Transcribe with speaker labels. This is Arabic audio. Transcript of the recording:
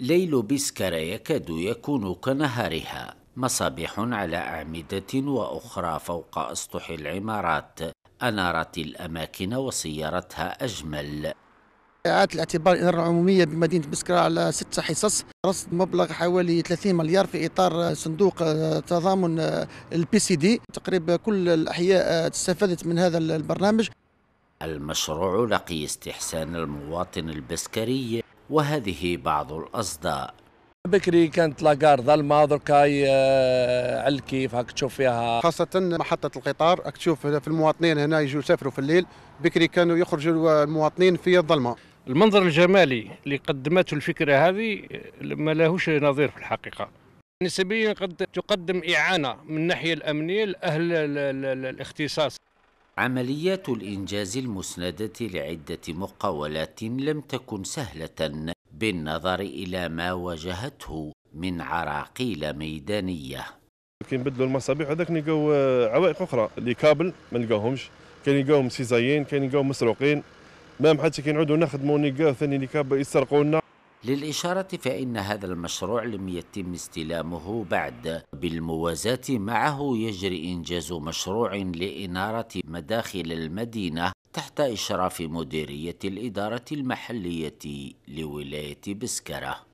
Speaker 1: ليل بسكرة يكاد يكون كنهارها مصابيح على أعمدة وأخرى فوق أسطح العمارات أنارت الأماكن وصيرتها أجمل
Speaker 2: إعادة الاعتبار الإدارة العمومية بمدينة بسكرة على ست حصص رصد مبلغ حوالي 30 مليار في إطار صندوق تضامن البي سي دي تقريبا كل الأحياء استفادت من هذا البرنامج
Speaker 1: المشروع لقي استحسان المواطن البسكري وهذه بعض الأصداء
Speaker 3: بكري كانت لاكار ظلمه دركا على الكيف هاك تشوف فيها خاصه محطه القطار هاك تشوف في المواطنين هنا يجوا يسافروا في الليل بكري كانوا يخرجوا المواطنين في الظلمه المنظر الجمالي اللي قدمته
Speaker 4: الفكره هذه ما لهوش نظير في الحقيقه نسبيا قد تقدم
Speaker 1: اعانه من الناحيه الامنيه لاهل الاختصاص عمليات الإنجاز المسندة لعدة مقاولات لم تكن سهلة بالنظر إلى ما واجهته من عراقيل ميدانية
Speaker 5: كي نبدلوا المصابيح هذاك نلقاو آه، عوائق أخرى اللي كابل ما نلقاوهمش كان نلقاوهم سيزايين كان نلقاوهم مسروقين ما حتى كي نعودوا نخدموا نلقاو ثاني اللي كاب يسرقوا لنا
Speaker 1: للإشارة فإن هذا المشروع لم يتم استلامه بعد بالموازاة معه يجري إنجاز مشروع لإنارة مداخل المدينة تحت إشراف مديرية الإدارة المحلية لولاية بسكرة